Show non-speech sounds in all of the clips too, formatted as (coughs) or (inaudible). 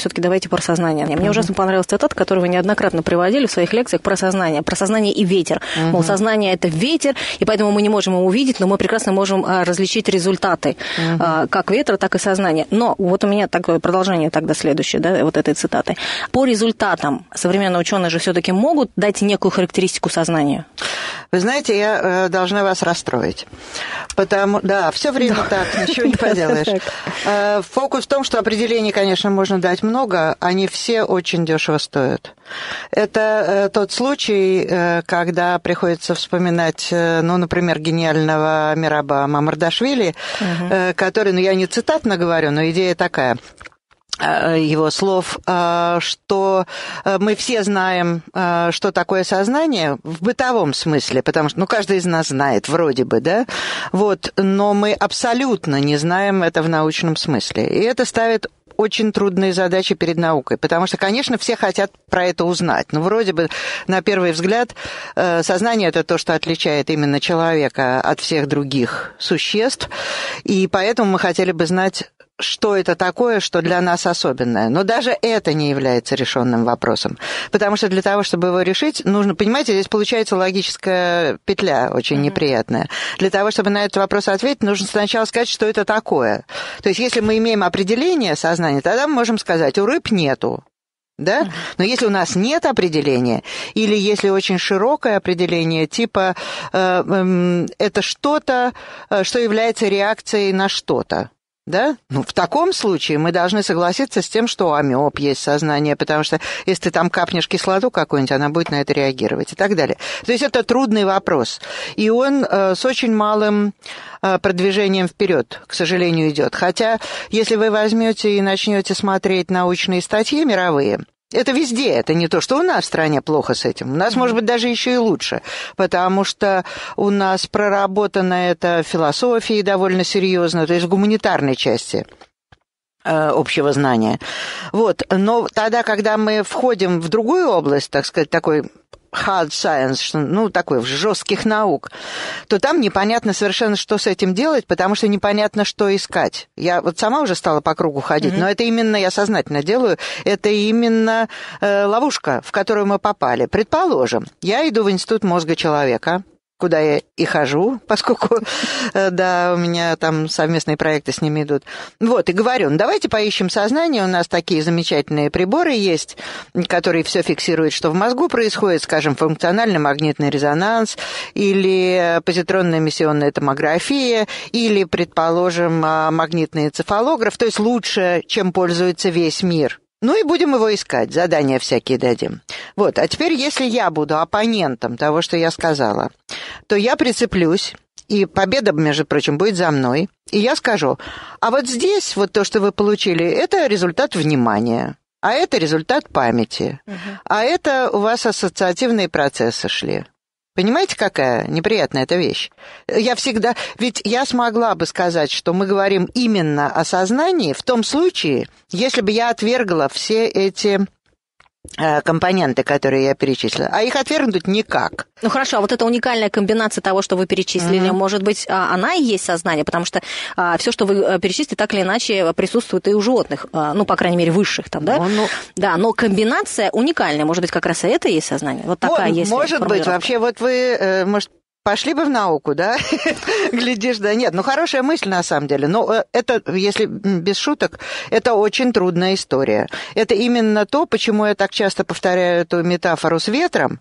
Все-таки давайте про сознание. Мне uh-huh. ужасно понравился цитат, который вы неоднократно приводили в своих лекциях про сознание. Про сознание и ветер. Uh-huh. Мол, сознание – это ветер, и поэтому мы не можем его увидеть, но мы прекрасно можем а, различить результаты uh-huh. как ветра, так и сознания. Но вот у меня такое продолжение тогда следующее, да, вот этой цитаты. По результатам современные ученые же все-таки могут дать некую характеристику сознанию? Вы знаете, я э, должна вас расстроить. Потому, да, все время да. так, ничего не (laughs) поделаешь. Э, фокус в том, что определение конечно, можно дать много, они все очень дешево стоят. Это э, тот случай, э, когда приходится вспоминать, э, ну, например, гениального Мираба Мамардашвили, угу. который, ну, я не цитатно говорю, но идея такая его слов, что мы все знаем, что такое сознание в бытовом смысле, потому что, ну, каждый из нас знает, вроде бы, да, вот, но мы абсолютно не знаем это в научном смысле. И это ставит очень трудные задачи перед наукой, потому что, конечно, все хотят про это узнать. Но вроде бы, на первый взгляд, э, сознание – это то, что отличает именно человека от всех других существ, и поэтому мы хотели бы знать, что это такое, что для нас особенное. Но даже это не является решенным вопросом. Потому что для того, чтобы его решить, нужно... Понимаете, здесь получается логическая петля очень mm-hmm. неприятная. Для того, чтобы на этот вопрос ответить, нужно сначала сказать, что это такое. То есть если мы имеем определение сознания, тогда мы можем сказать, у рыб нету. Да? Но если у нас нет определения, или если очень широкое определение, типа э, э, это что-то, э, что является реакцией на что-то, да? Ну, в таком случае мы должны согласиться с тем, что у амеб есть сознание, потому что если ты там капнешь кислоту какую-нибудь, она будет на это реагировать и так далее. То есть это трудный вопрос. И он э, с очень малым э, продвижением вперед, к сожалению, идет. Хотя, если вы возьмете и начнете смотреть научные статьи мировые, это везде, это не то, что у нас в стране плохо с этим. У нас, может быть, даже еще и лучше, потому что у нас проработана эта философия довольно серьезно, то есть в гуманитарной части. Э, общего знания. Вот. Но тогда, когда мы входим в другую область, так сказать, такой hard science, ну, такой, в жестких наук, то там непонятно совершенно, что с этим делать, потому что непонятно, что искать. Я вот сама уже стала по кругу ходить, mm-hmm. но это именно, я сознательно делаю, это именно э, ловушка, в которую мы попали. Предположим, я иду в Институт мозга человека, куда я и хожу, (laughs) поскольку, э, да, у меня там совместные проекты с ними идут. Вот, и говорю, ну, давайте поищем сознание, у нас такие замечательные приборы есть, которые все фиксируют, что в мозгу происходит, скажем, функциональный магнитный резонанс или позитронная эмиссионная томография, или, предположим, а, магнитный энцефалограф, то есть лучше, чем пользуется весь мир. Ну и будем его искать, задания всякие дадим. Вот, а теперь, если я буду оппонентом того, что я сказала, то я прицеплюсь, и победа, между прочим, будет за мной, и я скажу, а вот здесь вот то, что вы получили, это результат внимания, а это результат памяти, угу. а это у вас ассоциативные процессы шли. Понимаете, какая неприятная эта вещь? Я всегда... Ведь я смогла бы сказать, что мы говорим именно о сознании в том случае, если бы я отвергла все эти Э, компоненты, которые я перечислила. А их отвергнуть никак. Ну хорошо, а вот эта уникальная комбинация того, что вы перечислили, mm-hmm. может быть, а, она и есть сознание, потому что а, все, что вы э, перечислили, так или иначе присутствует и у животных, а, ну, по крайней мере, высших там, да? Ну, ну... Да, но комбинация уникальная, может быть, как раз и это и есть сознание. Вот такая может, есть Может быть, вообще вот вы, э, может, Пошли бы в науку, да? (laughs) Глядишь, да нет. Ну, хорошая мысль на самом деле. Но ну, э, это, если без шуток, это очень трудная история. Это именно то, почему я так часто повторяю эту метафору с ветром.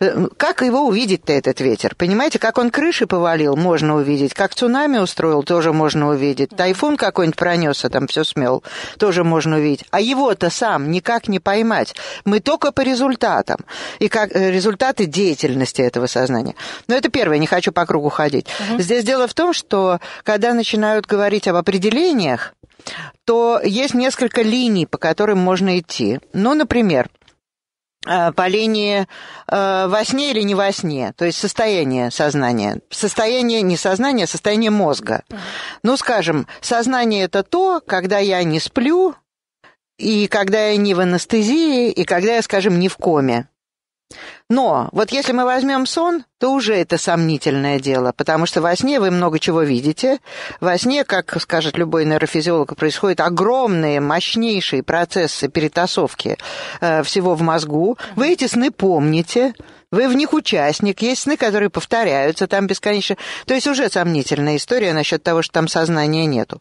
Э, как его увидеть-то, этот ветер? Понимаете, как он крыши повалил, можно увидеть. Как цунами устроил, тоже можно увидеть. Тайфун какой-нибудь пронесся, там все смел, тоже можно увидеть. А его-то сам никак не поймать. Мы только по результатам. И как э, результаты деятельности этого сознания. Но это первое, не хочу по кругу ходить. Угу. Здесь дело в том, что когда начинают говорить об определениях, то есть несколько линий, по которым можно идти. Ну, например, э, по линии э, во сне или не во сне, то есть состояние сознания. Состояние не сознания, а состояние мозга. Ну, скажем, сознание это то, когда я не сплю, и когда я не в анестезии, и когда я, скажем, не в коме. Но вот если мы возьмем сон, то уже это сомнительное дело, потому что во сне вы много чего видите. Во сне, как скажет любой нейрофизиолог, происходят огромные, мощнейшие процессы перетасовки э, всего в мозгу. Вы эти сны помните, вы в них участник, есть сны, которые повторяются там бесконечно. То есть уже сомнительная история насчет того, что там сознания нету.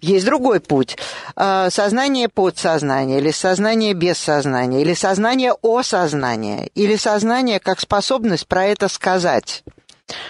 Есть другой путь. Э, сознание подсознания, или сознание без сознания, или сознание о сознании, или сознание сознание как способность про это сказать.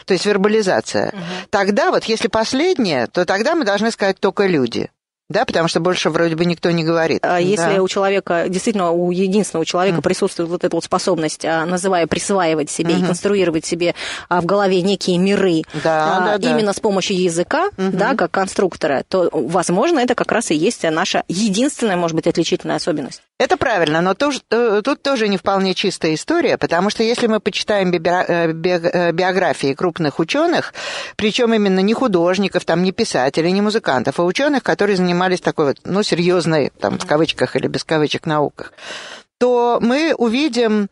То есть вербализация. Угу. Тогда вот, если последнее, то тогда мы должны сказать только люди. Да, потому что больше вроде бы никто не говорит. А если да. у человека, действительно, у единственного человека mm. присутствует вот эта вот способность, а, называя, присваивать себе mm-hmm. и конструировать себе а, в голове некие миры да, а, да, именно да. с помощью языка, mm-hmm. да, как конструктора, то, возможно, это как раз и есть наша единственная, может быть, отличительная особенность. Это правильно, но тоже, тут тоже не вполне чистая история, потому что если мы почитаем э, э, биографии крупных ученых, причем именно не художников, там, не писателей, не музыкантов, а ученых, которые занимаются занимались такой вот, ну, серьезной, там, в кавычках или без кавычек, науках, то мы увидим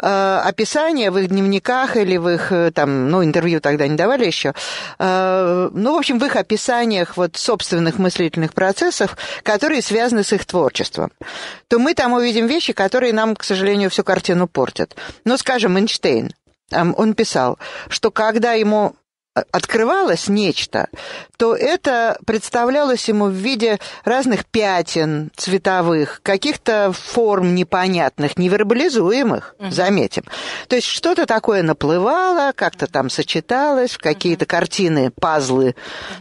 э, описание в их дневниках или в их э, там, ну, интервью тогда не давали еще, э, ну, в общем, в их описаниях вот собственных мыслительных процессов, которые связаны с их творчеством, то мы там увидим вещи, которые нам, к сожалению, всю картину портят. Ну, скажем, Эйнштейн. Он писал, что когда ему открывалось нечто, то это представлялось ему в виде разных пятен цветовых, каких-то форм непонятных, невербализуемых, mm-hmm. заметим. То есть что-то такое наплывало, как-то там сочеталось, в какие-то mm-hmm. картины, пазлы,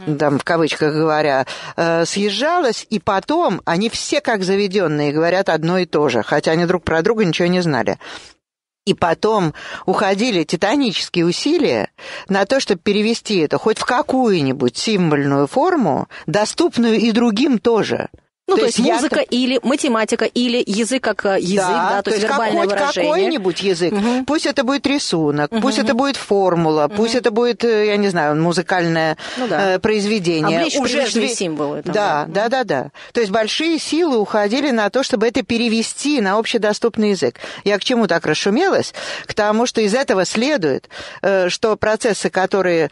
mm-hmm. там в кавычках говоря, э, съезжалось, и потом они все как заведенные говорят одно и то же, хотя они друг про друга ничего не знали. И потом уходили титанические усилия на то, чтобы перевести это хоть в какую-нибудь символьную форму, доступную и другим тоже – ну, то, то есть, есть музыка я... или математика, или язык как э, язык, да, да то, то есть вербальное какой, выражение. какой-нибудь язык. Угу. Пусть это будет рисунок, угу. пусть это будет формула, угу. пусть это будет, э, я не знаю, музыкальное ну, да. Э, произведение. Облечь Уже жви... символы. Там, да, да, да, да, да. То есть большие силы уходили на то, чтобы это перевести на общедоступный язык. Я к чему так расшумелась? К тому, что из этого следует, что процессы, которые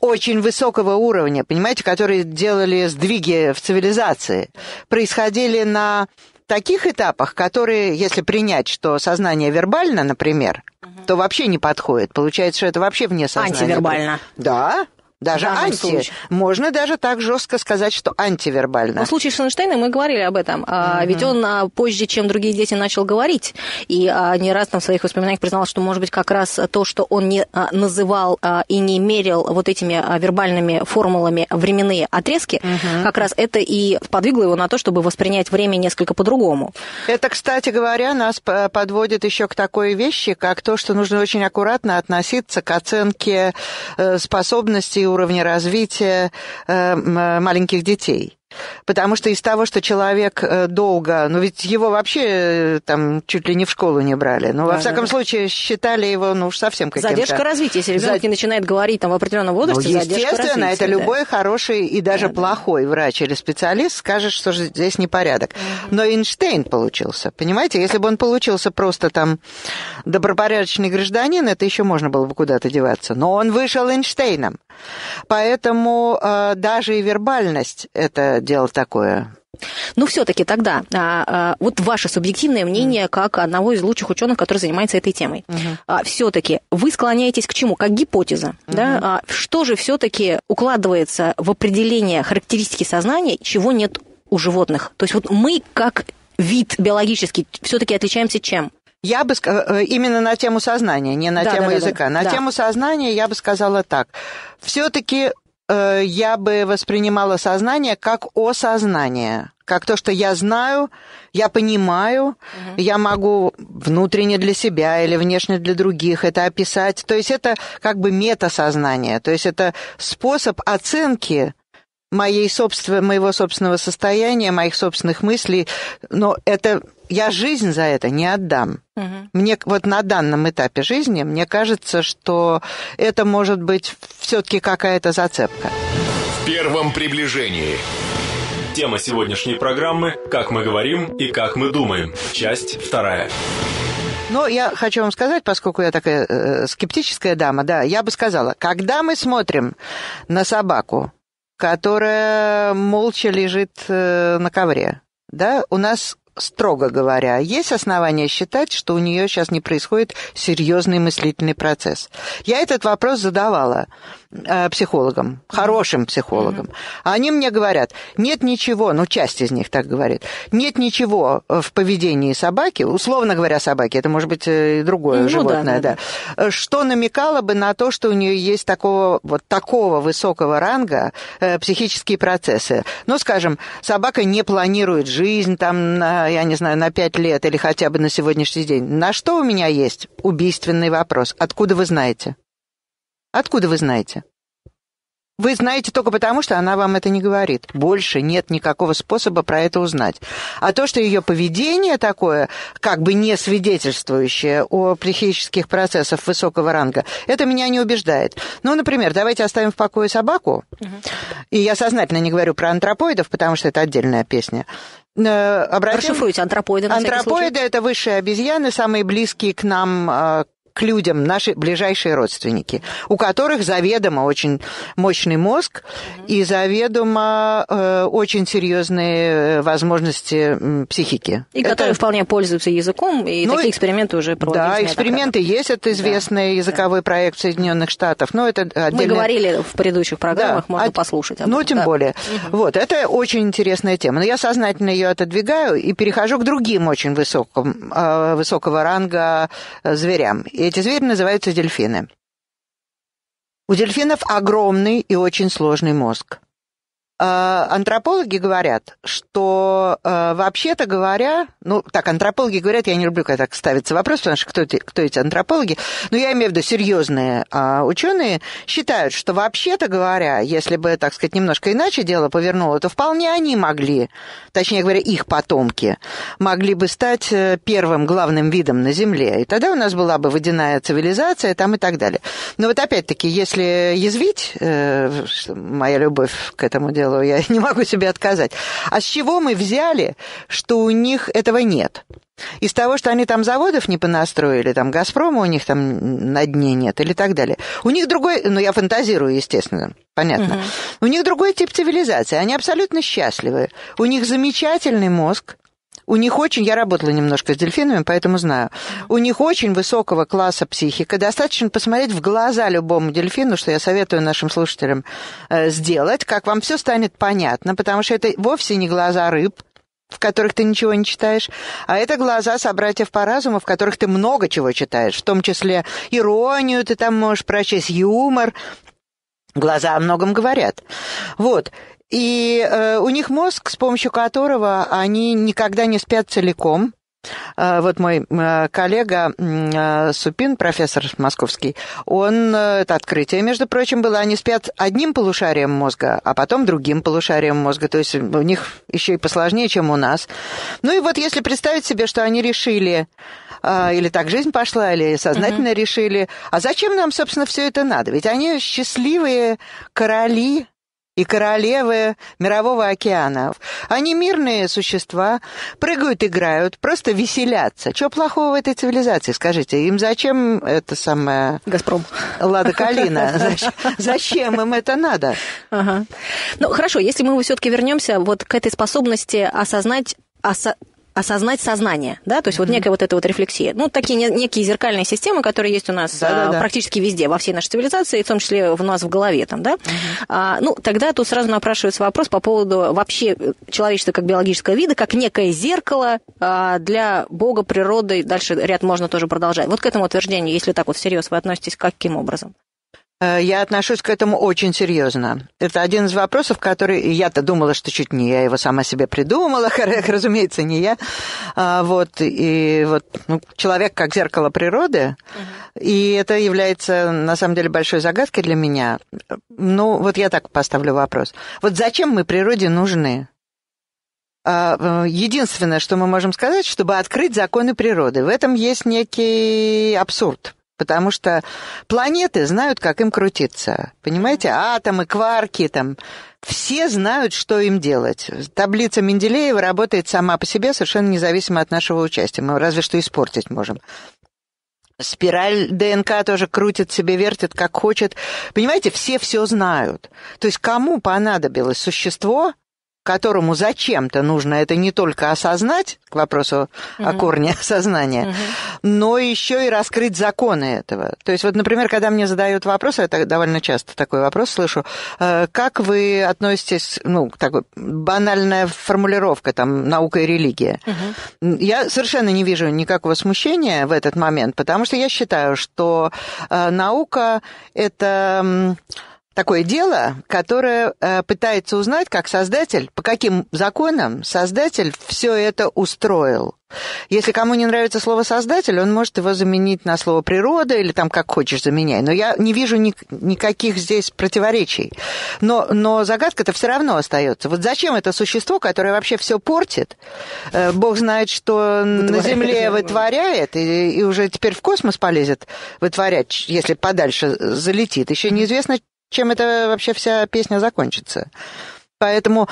очень высокого уровня, понимаете, которые делали сдвиги в цивилизации, происходили на таких этапах, которые, если принять, что сознание вербально, например, угу. то вообще не подходит. Получается, что это вообще вне сознания. Антивербально. Да. Даже ну, анти. Можно даже так жестко сказать, что антивербально. Ну, в случае Шенштейна мы говорили об этом. Mm-hmm. Ведь он а, позже, чем другие дети, начал говорить. И а, не раз там в своих воспоминаниях признал, что, может быть, как раз то, что он не называл и не мерил вот этими вербальными формулами временные отрезки, mm-hmm. как раз это и подвигло его на то, чтобы воспринять время несколько по-другому. Это, кстати говоря, нас подводит еще к такой вещи, как то, что нужно очень аккуратно относиться к оценке э, способностей уровня развития э, э, маленьких детей. Потому что из того, что человек э, долго, ну ведь его вообще там чуть ли не в школу не брали, но ну, да, во всяком да. случае считали его ну уж совсем каким-то. Задержка развития, если ребенок За... не начинает говорить там в определенном возрасте, ну, Естественно, развития, это да. любой хороший и даже да, плохой да. врач или специалист скажет, что здесь непорядок. Угу. Но Эйнштейн получился, понимаете? Если бы он получился просто там добропорядочный гражданин, это еще можно было бы куда-то деваться. Но он вышел Эйнштейном. Поэтому э, даже и вербальность – это дело такое. Ну, все-таки тогда, а, а, вот ваше субъективное мнение, mm. как одного из лучших ученых, который занимается этой темой. Mm-hmm. А, все-таки вы склоняетесь к чему? Как гипотеза. Mm-hmm. Да? А, что же все-таки укладывается в определение характеристики сознания, чего нет у животных? То есть вот мы как вид биологический все-таки отличаемся чем? Я бы э, э, именно на тему сознания, не на да, тему да, да, языка. На тему сознания я бы сказала так. Все-таки э, я бы воспринимала сознание как осознание, как то, что я знаю, я понимаю, угу. я могу внутренне для себя или внешне для других это описать. То есть это как бы метасознание, то есть это способ оценки моей собственного моего собственного состояния, моих собственных мыслей. Но это я жизнь за это не отдам. Угу. Мне вот на данном этапе жизни, мне кажется, что это может быть все-таки какая-то зацепка. В первом приближении. Тема сегодняшней программы «Как мы говорим и как мы думаем». Часть вторая. Но я хочу вам сказать, поскольку я такая э, скептическая дама, да, я бы сказала, когда мы смотрим на собаку, которая молча лежит э, на ковре, да, у нас строго говоря, есть основания считать, что у нее сейчас не происходит серьезный мыслительный процесс. Я этот вопрос задавала э, психологам, хорошим психологам. Mm-hmm. Они мне говорят, нет ничего, ну часть из них так говорит, нет ничего в поведении собаки, условно говоря, собаки, это может быть э, и другое ну, животное, да, да, да, что намекало бы на то, что у нее есть такого вот такого высокого ранга э, психические процессы. Ну, скажем, собака не планирует жизнь там на я не знаю, на пять лет или хотя бы на сегодняшний день. На что у меня есть? Убийственный вопрос. Откуда вы знаете? Откуда вы знаете? Вы знаете только потому, что она вам это не говорит. Больше нет никакого способа про это узнать. А то, что ее поведение такое, как бы не свидетельствующее о психических процессах высокого ранга, это меня не убеждает. Ну, например, давайте оставим в покое собаку. Угу. И я сознательно не говорю про антропоидов, потому что это отдельная песня. Э, обратим... Расшифруйте, антропоиды. антропоиды – это высшие обезьяны, самые близкие к нам а, к людям, наши ближайшие родственники, у которых заведомо очень мощный мозг и заведомо э, очень серьезные э, возможности психики. И это... которые вполне пользуются языком, и ну, такие эксперименты уже проводились. Да, эксперименты есть, это известный да, языковой да. проект Соединенных Штатов, но ну, это отдельно... Мы говорили в предыдущих программах, да, можно от... послушать. Об ну, этом. ну, тем да. более. Угу. Вот, это очень интересная тема, но я сознательно ее отодвигаю и перехожу к другим очень высоком, э, высокого ранга э, зверям и эти звери называются дельфины. У дельфинов огромный и очень сложный мозг. Э, антропологи говорят, что э, вообще-то говоря, ну так, антропологи говорят, я не люблю, когда так ставится вопрос, потому что кто, эти, кто эти антропологи, но я имею в виду серьезные а, ученые, считают, что вообще-то говоря, если бы, так сказать, немножко иначе дело повернуло, то вполне они могли, точнее говоря, их потомки, могли бы стать э, первым главным видом на Земле. И тогда у нас была бы водяная цивилизация там и так далее. Но вот опять-таки, если язвить, моя любовь к этому делу, делаю, я (laughs) не могу себе отказать. А с чего мы взяли, что у них этого нет? Из того, что они там заводов не понастроили, там «Газпрома» у них там на дне нет или так далее. У них другой, ну я фантазирую, естественно, понятно. Угу. У них другой тип цивилизации, они абсолютно счастливы. У них замечательный мозг, у них очень, я работала немножко с дельфинами, поэтому знаю, у них очень высокого класса психика. Достаточно посмотреть в глаза любому дельфину, что я советую нашим слушателям э, сделать, как вам все станет понятно, потому что это вовсе не глаза рыб, в которых ты ничего не читаешь, а это глаза собратьев по разуму, в которых ты много чего читаешь, в том числе иронию ты там можешь прочесть, юмор, Глаза о многом говорят. Вот. И э, у них мозг, с помощью которого они никогда не спят целиком. Э, вот мой э, коллега э, Супин, профессор московский, он, это открытие, между прочим, было, они спят одним полушарием мозга, а потом другим полушарием мозга, то есть у них еще и посложнее, чем у нас. Ну и вот если представить себе, что они решили, или так жизнь пошла, или сознательно mm решили, а зачем нам, собственно, все это надо? Ведь они счастливые короли и королевы Мирового океана. Они мирные существа, прыгают, играют, просто веселятся. Чего плохого в этой цивилизации, скажите? Им зачем это самое... «Газпром». Лада Калина. (laughs) Зачем им это надо? Ну, хорошо, если мы все-таки вернемся вот к этой способности осознать осознать сознание, да, то есть mm-hmm. вот некая вот эта вот рефлексия. Ну, такие некие зеркальные системы, которые есть у нас да, да, да. практически везде, во всей нашей цивилизации, в том числе в нас в голове там, да. Mm-hmm. А, ну, тогда тут сразу напрашивается вопрос по поводу вообще э, человечества как биологического вида, как некое зеркало а, для Бога, природы, дальше ряд можно тоже продолжать. Вот к этому утверждению, если так вот всерьез вы относитесь, каким образом? Э, я отношусь к этому очень серьезно. Это один из вопросов, который я-то думала, что чуть не я его сама себе придумала, (laughs) разумеется, не я. А, вот, и вот ну, человек как зеркало природы, uh-huh. и это является, на самом деле, большой загадкой для меня. Ну, вот я так поставлю вопрос. Вот зачем мы природе нужны? А, э, единственное, что мы можем сказать, чтобы открыть законы природы. В этом есть некий абсурд потому что планеты знают, как им крутиться. Понимаете, атомы, кварки там, все знают, что им делать. Таблица Менделеева работает сама по себе, совершенно независимо от нашего участия. Мы разве что испортить можем. Спираль ДНК тоже крутит себе, вертит, как хочет. Понимаете, все все знают. То есть кому понадобилось существо, которому зачем-то нужно это не только осознать, к вопросу угу. о корне (laughs) осознания, угу. но еще и раскрыть законы этого. То есть вот, например, когда мне задают вопрос, я так, довольно часто такой вопрос слышу, э, как вы относитесь, ну, такой банальная формулировка, там, наука и религия. Угу. Я совершенно не вижу никакого смущения в этот момент, потому что я считаю, что э, наука – это… Э, такое дело, которое э, пытается узнать, как создатель, по каким законам создатель все это устроил. Если кому не нравится слово «создатель», он может его заменить на слово «природа» или там как хочешь заменяй. Но я не вижу ни, никаких здесь противоречий. Но, но загадка-то все равно остается. Вот зачем это существо, которое вообще все портит? Э, бог знает, что вытворяет. на Земле вытворяет, и, и уже теперь в космос полезет вытворять, если подальше залетит. Еще неизвестно, чем это вообще вся песня закончится. Поэтому,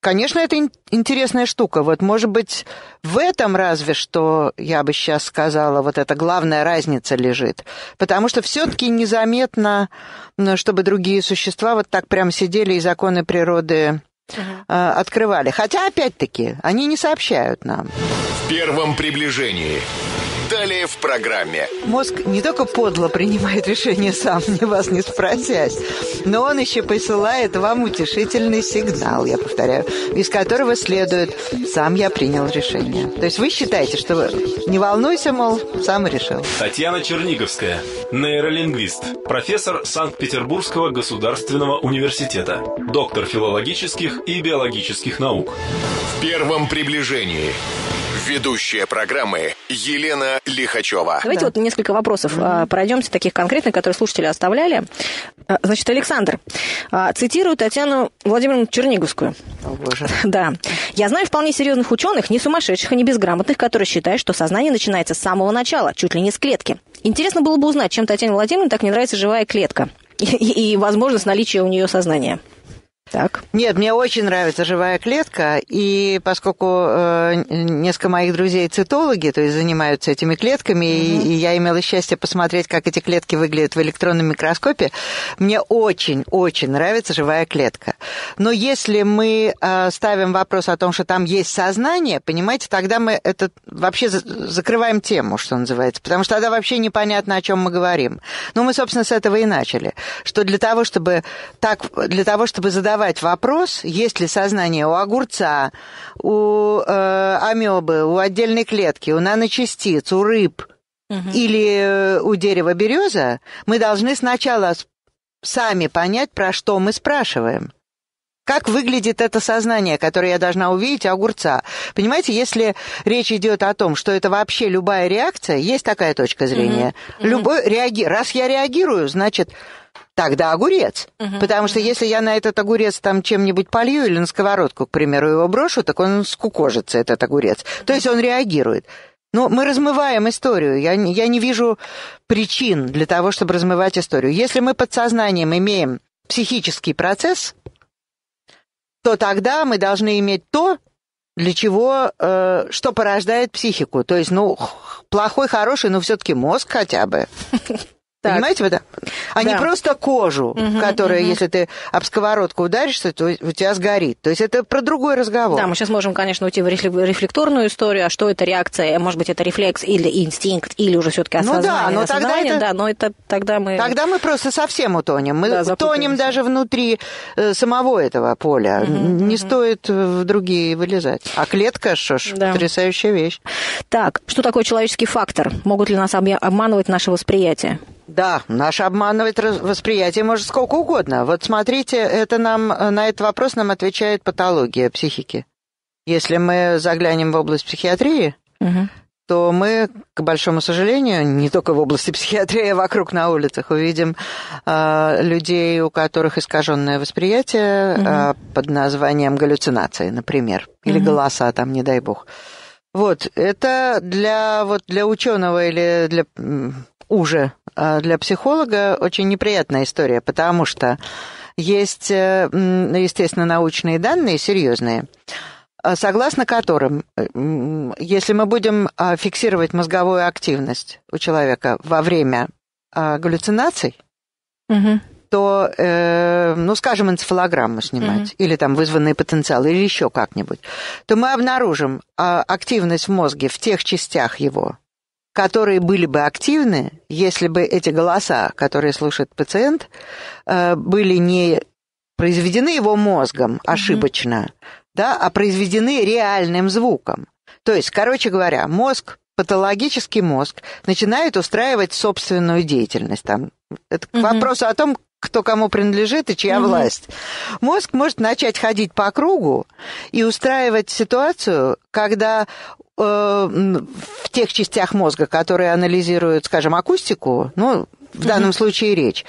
конечно, это интересная штука. Вот, может быть, в этом разве что, я бы сейчас сказала, вот эта главная разница лежит. Потому что все-таки незаметно, чтобы другие существа вот так прям сидели и законы природы угу. открывали. Хотя, опять-таки, они не сообщают нам. В первом приближении. Далее в программе. Мозг не только подло принимает решение сам, (laughs) не вас не спросясь, но он еще посылает вам утешительный сигнал, я повторяю, из которого следует «сам я принял решение». То есть вы считаете, что не волнуйся, мол, сам решил. Татьяна Черниговская, нейролингвист, профессор Санкт-Петербургского государственного университета, доктор филологических и биологических наук. В первом приближении – Ведущая программы Елена Лихачева. Давайте да. вот несколько вопросов mm-hmm. пройдемся, таких конкретных, которые слушатели оставляли. А, значит, Александр, а, цитирую Татьяну Владимировну Черниговскую. О, боже. (laughs) Да. Я знаю вполне серьезных ученых, не сумасшедших и не безграмотных, которые считают, что сознание начинается с самого начала, чуть ли не с клетки. Интересно было бы узнать, чем Татьяне Владимировне так не нравится живая клетка (laughs) и, и, и возможность наличия у нее сознания. Так. Нет, мне очень нравится живая клетка, и поскольку э, несколько моих друзей цитологи, то есть занимаются этими клетками, mm-hmm. и, и я имела счастье посмотреть, как эти клетки выглядят в электронном микроскопе, мне очень-очень нравится живая клетка. Но если мы э, ставим вопрос о том, что там есть сознание, понимаете, тогда мы это вообще за- закрываем тему, что называется, потому что тогда вообще непонятно, о чем мы говорим. Но мы, собственно, с этого и начали, что для того, чтобы так, для того, чтобы задавать задавать вопрос, есть ли сознание у огурца, у э, амебы, у отдельной клетки, у наночастиц, у рыб угу. или э, у дерева береза, мы должны сначала сами понять, про что мы спрашиваем. Как выглядит это сознание, которое я должна увидеть огурца? Понимаете, если речь идет о том, что это вообще любая реакция, есть такая точка зрения. Mm-hmm. Любой реаги... Раз я реагирую, значит, тогда огурец. Uh-huh, Потому что если я на этот огурец там чем-нибудь полью или на сковородку, к примеру, его брошу, так он скукожится, этот огурец. Uh-huh. То есть он реагирует. Но ну, мы размываем историю. Я, я не вижу причин для того, чтобы размывать историю. Если мы под сознанием имеем психический процесс, то тогда мы должны иметь то, для чего, э, что порождает психику. То есть, ну, плохой, хороший, но все-таки мозг хотя бы. Так. Понимаете, вот, а да. не просто кожу, угу, которая, угу. если ты об сковородку ударишься, то у тебя сгорит. То есть это про другой разговор. Да, мы сейчас можем, конечно, уйти в рефлекторную историю, а что это реакция, может быть, это рефлекс или инстинкт, или уже все-таки осознание. Ну да, но тогда это... Да, но это тогда мы... Тогда мы просто совсем утонем. Мы да, Утонем даже внутри э, самого этого поля. Угу, не угу. стоит в другие вылезать. А клетка, что ж, да. потрясающая вещь. Так, что такое человеческий фактор? Могут ли нас обманывать наше восприятие? Да, наше обманывает восприятие может сколько угодно. Вот смотрите, это нам, э, на этот вопрос нам отвечает патология психики. Если мы заглянем в область психиатрии, угу. то мы, к большому сожалению, не только в области психиатрии, а вокруг на улицах увидим э, людей, у которых искаженное восприятие угу. э, под названием галлюцинации, например, или угу. голоса, там, не дай бог. Вот, это для, вот, для ученого или для уже а, для психолога очень неприятная история, потому что есть, э, естественно, научные данные серьезные, а, согласно которым, э, если мы будем а, фиксировать мозговую активность у человека во время галлюцинаций, угу. то, э, ну, скажем, энцефалограмму снимать, угу. или там вызванные потенциалы, или еще как-нибудь, то мы обнаружим активность в мозге в тех частях его, которые были бы активны, если бы эти голоса, которые слушает пациент, э, были не произведены его мозгом ошибочно, mm-hmm. да, а произведены реальным звуком. То есть, короче говоря, мозг, патологический мозг начинает устраивать собственную деятельность. Там. Это mm-hmm. к вопросу о том, кто кому принадлежит и чья угу. власть. Мозг может начать ходить по кругу и устраивать ситуацию, когда э, в тех частях мозга, которые анализируют, скажем, акустику, ну, в данном mm-hmm. случае речь,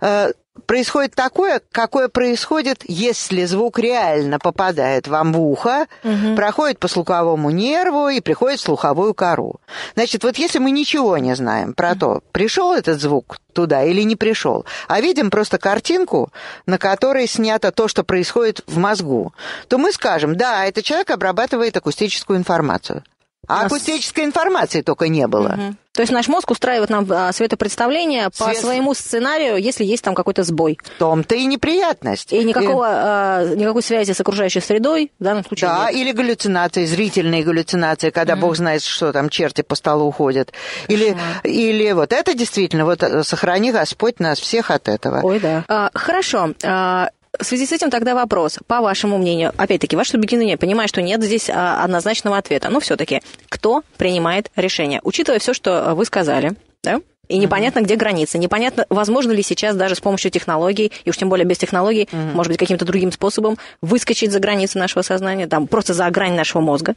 э, происходит такое, какое происходит, если звук реально попадает вам в ухо, угу. проходит по слуховому нерву и приходит в слуховую кору. Значит, вот если мы ничего не знаем про угу. то, пришел этот звук туда или не пришел, а видим просто картинку, на которой снято то, что происходит в мозгу, то мы скажем, да, этот человек обрабатывает акустическую информацию. А Нас... акустической информации только не было. Угу. То есть наш мозг устраивает нам а, светопредставление по своему сценарию, если есть там какой-то сбой. В том-то и неприятность. И никакого, и... Э, никакой связи с окружающей средой в данном случае Да, нет. или галлюцинации, зрительные галлюцинации, когда mm-hmm. бог знает, что там черти по столу уходят. Или, или вот это действительно, вот э, сохрани Господь нас всех от этого. Ой, да. А, хорошо. А, в связи с этим тогда вопрос, по вашему мнению, опять-таки, ваше субъективное мнение, понимаю, что нет здесь а, однозначного ответа, но все-таки, кто принимает решение? Учитывая все, что э, вы сказали, да? И непонятно, mm-hmm. где границы, Непонятно, возможно ли сейчас даже с помощью технологий, и уж тем более без технологий, mm-hmm. может быть, каким-то другим способом выскочить за границы нашего сознания, там, просто за грань нашего мозга.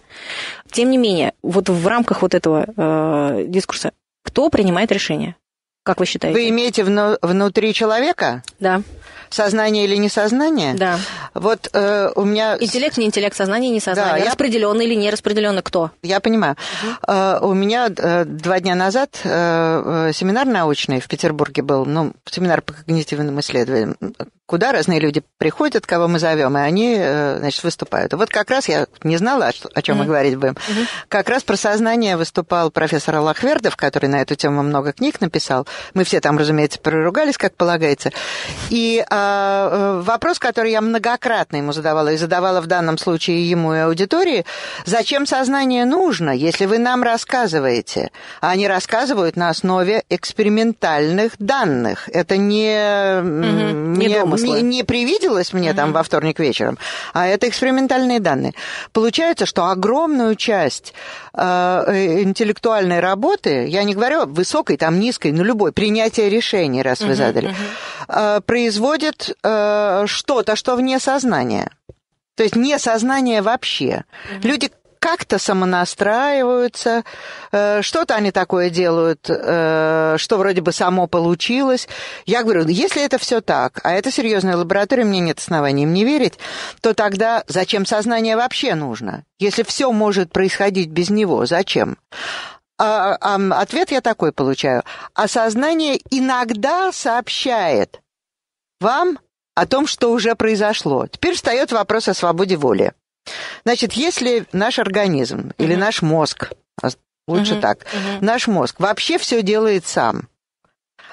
Тем не менее, вот в рамках вот этого э, дискурса, кто принимает решение? Как вы считаете? Вы имеете вну- внутри человека? Да сознание или несознание. Да. Вот э, у меня... Интеллект, не интеллект, сознание, не сознание. Да, распределенно я... или не распределенный? кто? Я понимаю. Угу. Э, у меня э, два дня назад э, э, семинар научный в Петербурге был, ну, семинар по когнитивным исследованиям, куда разные люди приходят, кого мы зовем, и они, э, значит, выступают. Вот как раз я не знала, о чем mm-hmm. мы говорить будем. Mm-hmm. Как раз про сознание выступал профессор Аллахвердов, который на эту тему много книг написал. Мы все там, разумеется, проругались, как полагается. И а, э, вопрос, который я многократно ему задавала, и задавала в данном случае ему и аудитории, зачем сознание нужно, если вы нам рассказываете? А они рассказывают на основе экспериментальных данных. Это не... Mm-hmm. Не, не не, не привиделось мне mm-hmm. там во вторник вечером, а это экспериментальные данные. Получается, что огромную часть э, э интеллектуальной работы, я не говорю высокой, там низкой, но любой, принятие решений, раз mm-hmm. вы задали, э, производит э, что-то, что вне сознания. То есть не сознание вообще. Mm-hmm. Люди как-то самонастраиваются, э, что-то они такое делают, э, что вроде бы само получилось. Я говорю, «Ну, если это все так, а это серьезная лаборатория, мне нет оснований им не верить, то тогда зачем сознание вообще нужно? Если все может происходить без него, зачем? А, а, ответ я такой получаю. а сознание иногда сообщает вам о том, что уже произошло. Теперь встает вопрос о свободе воли. Значит, если наш организм mm-hmm. или наш мозг, а, лучше mm-hmm. так, mm-hmm. наш мозг вообще все делает сам,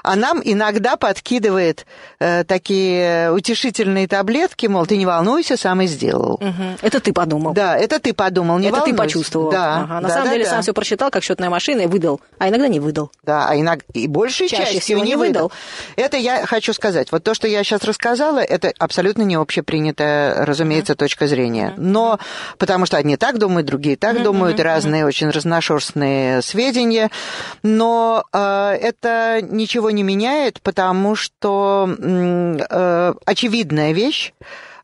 а нам иногда подкидывает э, такие утешительные таблетки, мол, ты не волнуйся, сам и сделал. Угу. Это ты подумал. Да, это ты подумал, не Это волнуйся. ты почувствовал. Да. Ага. На да, самом да, деле да. сам все просчитал, как счетная машина, и выдал, а иногда не выдал. Да, а иногда и большей Чаще частью всего не выдал. выдал. Это я хочу сказать. Вот то, что я сейчас рассказала, это абсолютно не общепринятая, разумеется, точка зрения. Но потому что одни так думают, другие так думают, разные очень разношерстные сведения. Но э, это ничего не меняет, потому что э, очевидная вещь,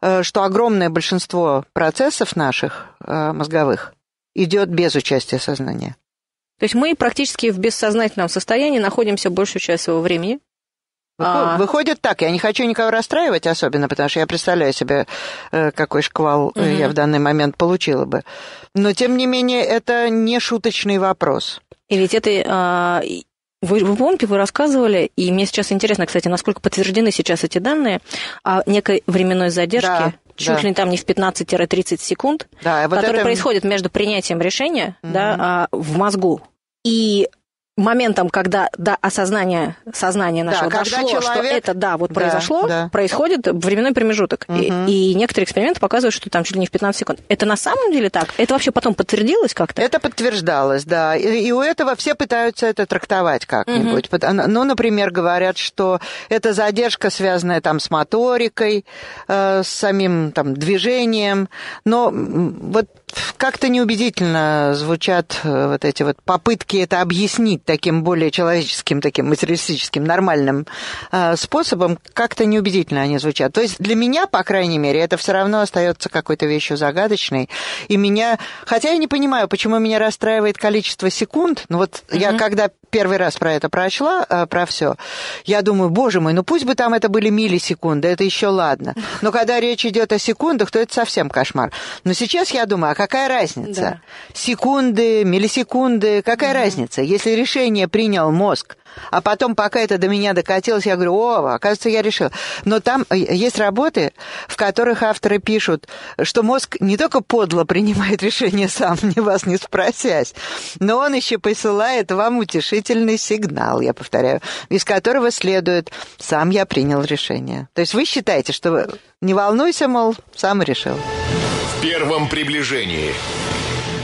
э, что огромное большинство процессов наших э, мозговых идет без участия сознания. То есть мы практически в бессознательном состоянии находимся большую часть своего времени. А. Выходит так, я не хочу никого расстраивать особенно, потому что я представляю себе, э, какой шквал угу. я в данный момент получила бы. Но, тем не менее, это не шуточный вопрос. И ведь это а, вы, в Омпе вы рассказывали, и мне сейчас интересно, кстати, насколько подтверждены сейчас эти данные о некой временной задержке, да, чуть да. ли там не в 15-30 секунд, да, вот которая это... происходит между принятием решения угу. да, а, в мозгу и моментом, когда до осознания сознания нашего да, дошло, человек... что это да, вот да, произошло, да. происходит временной промежуток. Угу. И, и некоторые эксперименты показывают, что там чуть ли не в 15 секунд. Это на самом деле так? Это вообще потом подтвердилось как-то? Это подтверждалось, да. И, и у этого все пытаются это трактовать как-нибудь. Угу. Ну, например, говорят, что это задержка, связанная там с моторикой, э, с самим там движением. Но вот как-то неубедительно звучат э, вот эти вот попытки это объяснить таким более человеческим, таким материалистическим, нормальным э, способом. Как-то неубедительно они звучат. То есть для меня, по крайней мере, это все равно остается какой-то вещью загадочной. И меня, хотя я не понимаю, почему меня расстраивает количество секунд. Но вот угу. я когда первый раз про это прочла, э, про все, я думаю, боже мой, ну пусть бы там это были миллисекунды, это еще ладно. Но когда речь идет о секундах, то это совсем кошмар. Но сейчас я думаю, а какая разница? Да. Секунды, миллисекунды, какая угу. разница? Если решение принял мозг, а потом, пока это до меня докатилось, я говорю, о, оказывается, я решила. Но там э, есть работы, в которых авторы пишут, что мозг не только подло принимает решение сам, (laughs) не вас не спросясь, но он еще посылает вам утешительный сигнал, я повторяю, из которого следует «сам я принял решение». То есть вы считаете, что «не волнуйся, мол, сам решил». В первом приближении –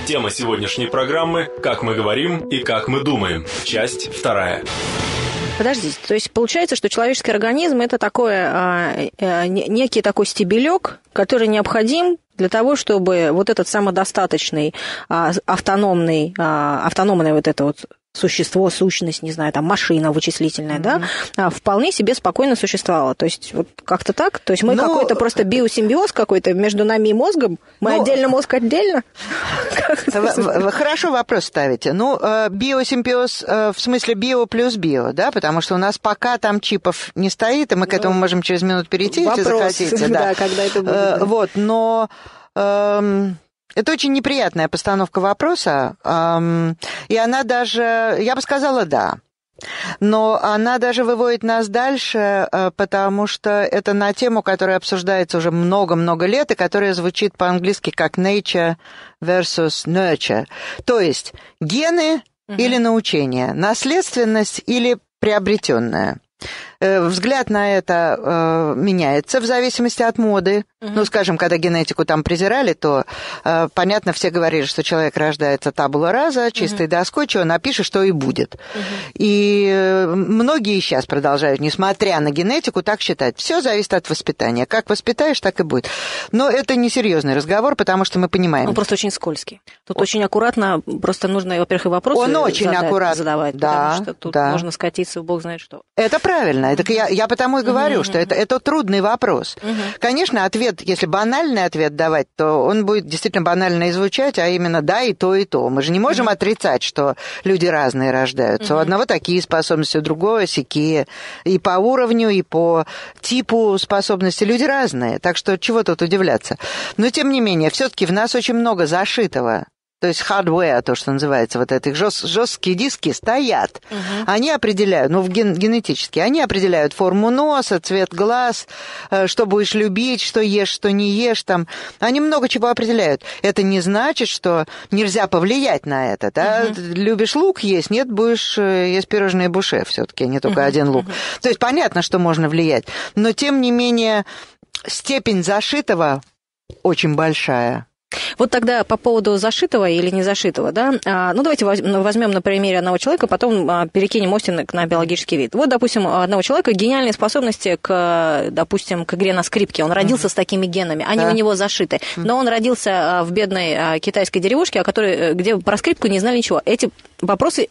Тема сегодняшней программы «Как мы говорим и как мы думаем». Часть вторая. Подождите, то есть получается, что человеческий организм это такое, а, э, некий такой стебелек, который необходим для того, чтобы вот этот самодостаточный, а, автономный, а, автономная вот это вот существо, сущность, не знаю, там машина вычислительная, mm-hmm. да, а, вполне себе спокойно существовала. То есть вот как-то так. То есть мы ну, какой-то просто э, биосимбиоз какой-то между нами и мозгом. Мы ну, отдельно, э, мозг отдельно. Хорошо вопрос ставите. Ну, э, биосимбиоз в смысле био плюс био, да, потому что у нас пока там чипов не стоит, и мы к этому ну, можем через минут перейти, если захотите. (laughs) Да, когда это будет. Вот, но эм, это очень неприятная постановка вопроса, эм, и она даже, я бы сказала, да. Но она даже выводит нас дальше, э, потому что это на тему, которая обсуждается уже много-много лет и которая звучит по-английски как nature versus nurture. То есть гены угу. или научение, наследственность или приобретенная. Э, взгляд на это э, меняется в зависимости от моды. Угу. Ну, скажем, когда генетику там презирали, то, э, понятно, все говорили, что человек рождается табула раза, чистой угу. доской, чего напишешь, что и будет. Угу. И многие сейчас продолжают, несмотря на генетику, так считать. Все зависит от воспитания. Как воспитаешь, так и будет. Но это не серьезный разговор, потому что мы понимаем. Он просто очень скользкий. Тут Он... очень аккуратно, просто нужно, во-первых, и вопросы Он очень задать, аккурат... задавать, да, потому что тут да. можно скатиться в бог знает что. Это правильно банально. Так я, я потому и говорю, mm-hmm. что это, это трудный вопрос. Mm-hmm. Конечно, ответ, если банальный ответ давать, то он будет действительно банально и звучать, а именно да, и то, и то. Мы же не можем mm-hmm. отрицать, что люди разные рождаются. Mm-hmm. У одного такие способности, у другого сякие. И по уровню, и по типу способности люди разные. Так что чего тут удивляться. Но тем не менее, все-таки в нас очень много зашитого то есть hardware, то, что называется, вот этих жест, жесткие диски стоят. Угу. Они определяют, ну, в ген, генетически, они определяют форму носа, цвет глаз, э, что будешь любить, что ешь, что не ешь, там. Они много чего определяют. Это не значит, что нельзя повлиять на это, да? Угу. Любишь лук есть, нет, будешь э, есть пирожные буше все-таки, а не только угу. один лук. Угу. То есть понятно, что можно влиять, но тем не менее степень зашитого очень большая. Вот тогда по поводу зашитого или не зашитого, да, а, ну давайте ну, возьмем на примере одного человека, потом а, перекинем Остин на биологический вид. Вот, допустим, одного человека гениальные способности к, допустим, к игре на скрипке. Он родился mm-hmm. с такими генами, они да. у него зашиты. Mm-hmm. Но он родился а, в бедной китайской деревушке, о которой, э, где про скрипку не знали ничего. Эти вопросы э,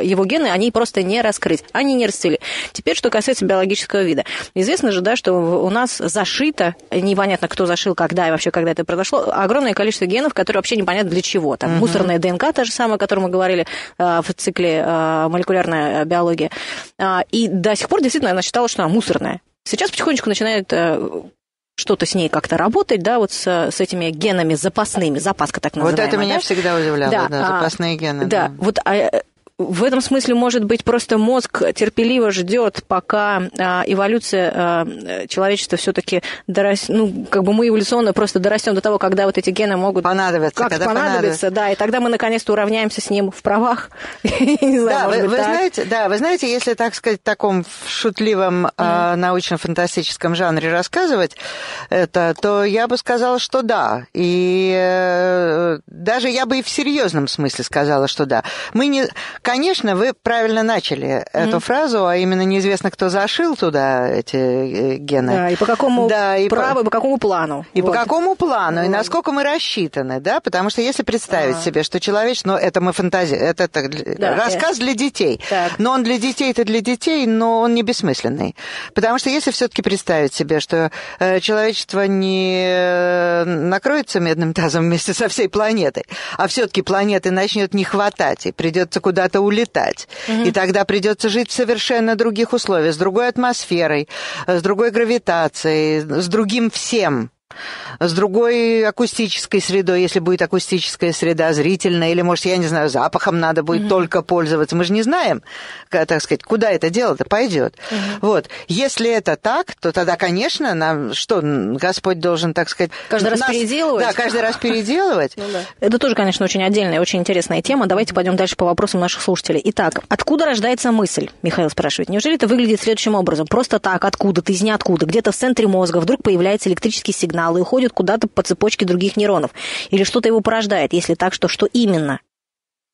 э, его гены, они просто не раскрыть. Они не расцвели. Теперь, что касается биологического вида. Известно же, да, что у нас зашито, непонятно, кто зашил, когда и вообще, когда это произошло, огромное количество генов, которые вообще непонятно для чего. Там угу. мусорная ДНК, та же самая, о которой мы говорили э, в цикле молекулярная биология. А, и до сих пор действительно она считала, что она мусорная. Сейчас потихонечку начинают что-то с ней как-то работать, да, вот с, с этими генами запасными, запаска так называемая. Вот это меня да? всегда удивляло, да, да а, запасные гены. Да, да. вот а, в этом смысле, может быть, просто мозг терпеливо ждет, пока а, эволюция а, человечества все-таки дорастет, ну, как бы мы эволюционно просто дорастем до того, когда вот эти гены могут понадобиться, как когда понадобится, понадобится, да, и тогда мы наконец-то уравняемся с ним в правах. (laughs) Да, вы знаете, да, вы знаете, если, так сказать, в таком шутливом а, научно-фантастическом жанре рассказывать это, то я бы сказала, что да, и э, даже я бы и в серьезном смысле сказала, что да. Мы не Конечно, вы правильно начали mm-hmm. эту фразу, а именно неизвестно, кто зашил туда эти э, гены. Да, и по какому да, и праву, по... по какому плану. И вот. по какому плану, вот. и насколько мы рассчитаны, да, потому что если представить а. себе, что человек, ну, это мы фантазия, это, это да, рассказ э. для детей, так. но он для детей это для детей, но он не бессмысленный. Потому что если все-таки представить себе, что э, человечество не э, накроется медным тазом вместе со всей планетой, а все-таки планеты начнет не хватать, и придется куда-то куда-то улетать. Угу. И тогда придется жить в совершенно других условиях, с другой атмосферой, э, с другой гравитацией, с другим всем с другой акустической средой, если будет акустическая среда, зрительная, или, может, я не знаю, запахом надо будет mm-hmm. только пользоваться. Мы же не знаем, так сказать, куда это дело-то пойдет. Mm-hmm. Вот. Если это так, то тогда, конечно, нам что, Господь должен, так сказать... Каждый нас... раз переделывать? Да, каждый раз переделывать. (laughs) Ну это тоже, конечно, очень отдельная, очень интересная тема. Давайте пойдем дальше по вопросам наших слушателей. Итак, откуда рождается мысль? Михаил спрашивает. Неужели это выглядит следующим образом? Просто так, откуда-то, из ниоткуда, где-то в центре мозга вдруг появляется электрический сигнал, сигналы и уходят куда-то по цепочке других нейронов? Или что-то его порождает? Если так, что что именно?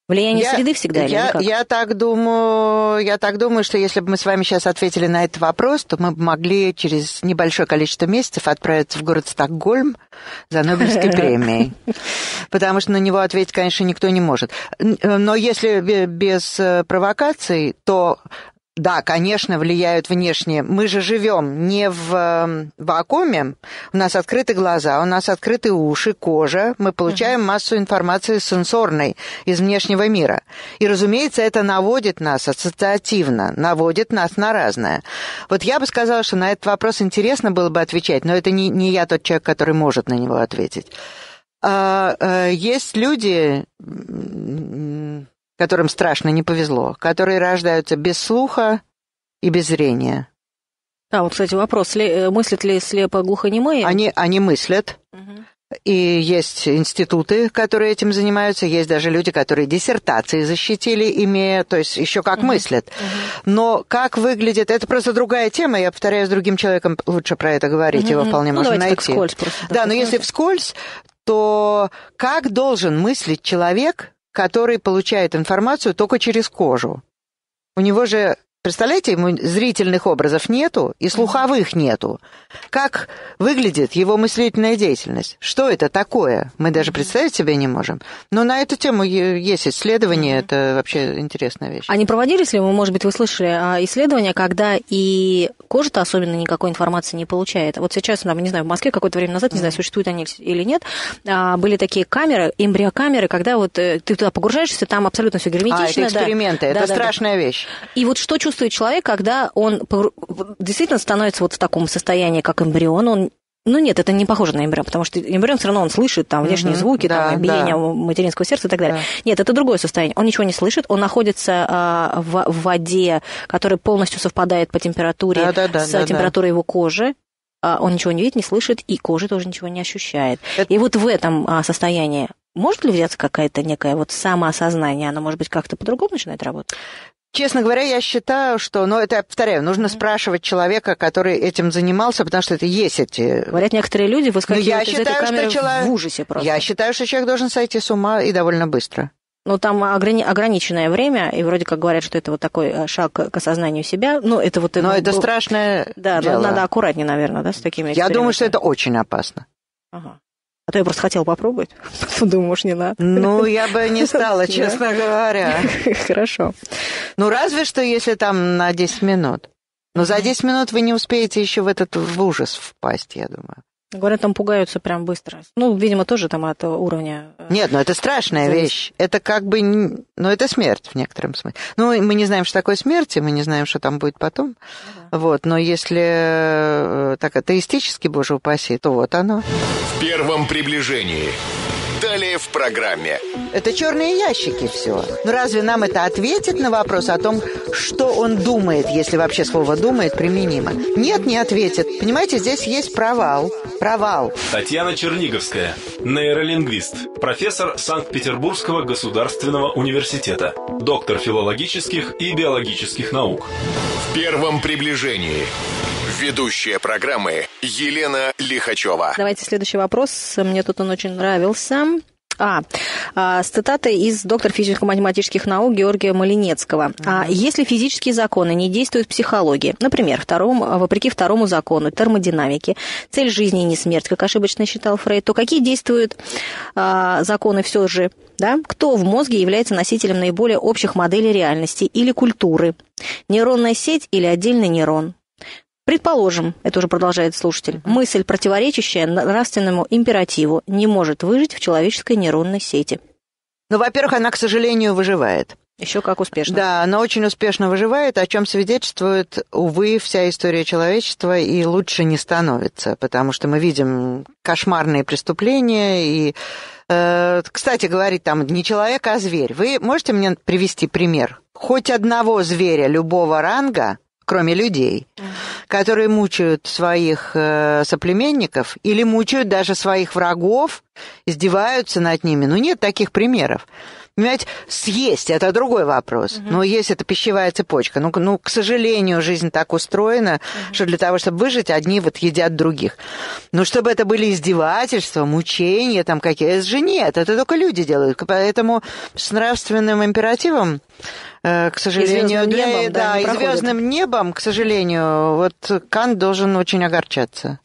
Влияние я, среды всегда или я, или как? Я так, думаю, я так думаю, что если бы мы с вами сейчас ответили на этот вопрос, то мы бы могли через небольшое количество месяцев отправиться в город Стокгольм за Нобелевской (laughs) премией. Потому что на него ответить, конечно, никто не может. Э, но если без э, провокаций, то да, конечно, влияют внешние. Мы же живем не в э, вакууме. У нас открыты глаза, у нас открыты уши, кожа. Мы получаем массу информации сенсорной из внешнего мира. И, разумеется, это наводит нас ассоциативно, наводит нас на разное. Вот я бы сказала, что на этот вопрос интересно было бы отвечать, но это не, не я тот человек, который может на него ответить. А, а, есть люди которым страшно не повезло, которые рождаются без слуха и без зрения. А, вот, кстати, вопрос, э, мыслят ли слепо глухонемые? Они, они мыслят, угу. и есть институты, которые этим занимаются, есть даже люди, которые диссертации защитили, имея, то есть еще как угу. мыслят. Угу. Но как выглядит, это просто другая тема, я повторяю, с другим человеком лучше про это говорить, угу. его ну, вполне ну, можно найти. Так вскользь просто, да, да но если вскользь, то как должен мыслить человек, который получает информацию только через кожу. У него же Представляете, ему зрительных образов нету и слуховых нету. Как выглядит его мыслительная деятельность? Что это такое? Мы даже представить себе не можем. Но на эту тему есть исследования, это вообще интересная вещь. А не проводились ли, вы, может быть, вы слышали а, исследования, когда и кожа-то особенно никакой информации не получает? Вот сейчас, там, не знаю, в Москве какое-то время назад, не знаю, существуют они или нет, а, были такие камеры, эмбриокамеры, когда вот э, ты туда погружаешься, там абсолютно все герметично. А, это эксперименты, да. это да, страшная да. вещь. И вот что чувствует чувствует человек, когда он действительно становится вот в таком состоянии, как эмбрион, он ну нет, это не похоже на эмбрион, потому что эмбрион все равно он слышит там внешние угу, звуки, да, там биение да. материнского сердца и так далее. Да. Нет, это другое состояние. Он ничего не слышит, он находится а, в, в воде, которая полностью совпадает по температуре да, да, да, с да, температурой да. его кожи. А, он ничего не видит, не слышит, и кожа тоже ничего не ощущает. Это... И вот в этом а, состоянии может ли взяться какая-то некая вот самоосознание? Оно, может быть, как-то по-другому начинает работать? Честно говоря, я считаю, что, но ну, это, я повторяю, нужно спрашивать человека, который этим занимался, потому что это есть эти... Говорят, некоторые люди выскакивают ну, я из считаю, этой камеры что человек... в ужасе просто. Я считаю, что человек должен сойти с ума и довольно быстро. Ну, там ограни... ограниченное время, и вроде как говорят, что это вот такой э, шаг к осознанию себя. Ну, это вот... Э, но ну, это был... страшное Да, дело. надо аккуратнее, наверное, да, с такими Я думаю, что это очень опасно. Ага. А то я просто хотела попробовать. (laughs) Думаю, может, не надо. Ну, я бы не (laughs) стала, честно говоря. (laughs) Хорошо. Ну, разве что, если там на 10 минут. Но за 10 минут вы не успеете еще в этот в ужас впасть, я думаю. Говорят, там пугаются прям быстро. Ну, видимо, тоже там от уровня... Э, Нет, ну это страшная вещь. Это как бы... Ну, это смерть в некотором смысле. Ну, мы не знаем, что такое смерть, и мы не знаем, что там будет потом. Ну да. Вот, но если э, так атеистически, боже упаси, то вот оно. В первом приближении. Далее в программе. Это черные ящики все. Но ну, разве нам это ответит на вопрос о том, что он думает, если вообще слово «думает» применимо? Нет, не ответит. Понимаете, здесь есть провал. Провал. Татьяна Черниговская, нейролингвист, профессор Санкт-Петербургского государственного университета, доктор филологических и биологических наук. В первом приближении. Ведущая программы Елена Лихачева. Давайте следующий вопрос. Мне тут он очень нравился. А, а с цитатой из доктора физико-математических наук Георгия Малинецкого. А если физические законы не действуют в психологии, например, второму, а, вопреки второму закону термодинамики, цель жизни не смерть, как ошибочно считал Фрейд, то какие действуют а, законы все же? Да? Кто в мозге является носителем наиболее общих моделей реальности или культуры? Нейронная сеть или отдельный нейрон? Предположим, это уже продолжает слушатель, мысль, противоречащая нравственному императиву, не может выжить в человеческой нейронной сети. Ну, во-первых, она, к сожалению, выживает. Еще как успешно. Да, она очень успешно выживает, о чем свидетельствует, увы, вся история человечества, и лучше не становится, потому что мы видим кошмарные преступления и... Э, кстати, говорить там не человек, а зверь. Вы можете мне привести пример? Хоть одного зверя любого ранга, кроме людей, которые мучают своих э, соплеменников или мучают даже своих врагов, издеваются над ними. Но ну, нет таких примеров. Понимаете, съесть – это другой вопрос. Угу. Но есть это пищевая цепочка. Ну, ну, к сожалению, жизнь так устроена, угу. что для того, чтобы выжить, одни вот едят других. Но чтобы это были издевательства, мучения там какие, это же нет, это только люди делают. Поэтому с нравственным императивом Э, к сожалению, и для, небом, да, да, и проходит. звездным небом, к сожалению, вот Кан должен очень огорчаться,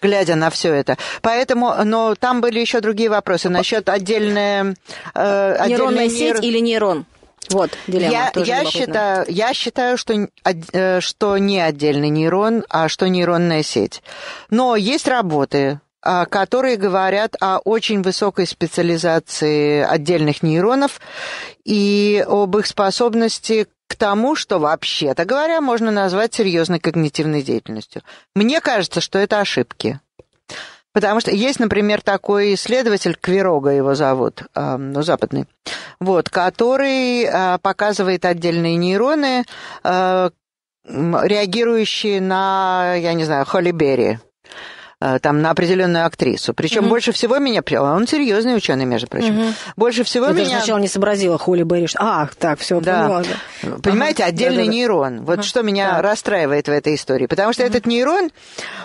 глядя на все это. Поэтому, но там были еще другие вопросы насчет отдельная э, нейронная сеть или нейрон. Вот, Я, я, считаю, я считаю, что, э, что не отдельный нейрон, а что нейронная сеть. Но есть работы а, которые говорят о очень высокой специализации отдельных нейронов и об их способности к тому, что вообще-то говоря можно назвать серьезной когнитивной деятельностью. Мне кажется, что это ошибки. Потому что есть, например, такой исследователь, Квирога его зовут, э, ну, западный, вот, который а, показывает отдельные нейроны, реагирующие на, я не знаю, холибери. Э, там на определенную актрису. Причем угу. больше всего меня прямо, он серьезный ученый, между прочим. Угу. Больше всего Я меня... Я сначала не сообразила Холли Берри, что... А, так, все, да. поняла. Да. Понимаете, ага. отдельный да, да, да. нейрон. Вот ага. что меня да. расстраивает в этой истории. Потому что угу. этот нейрон,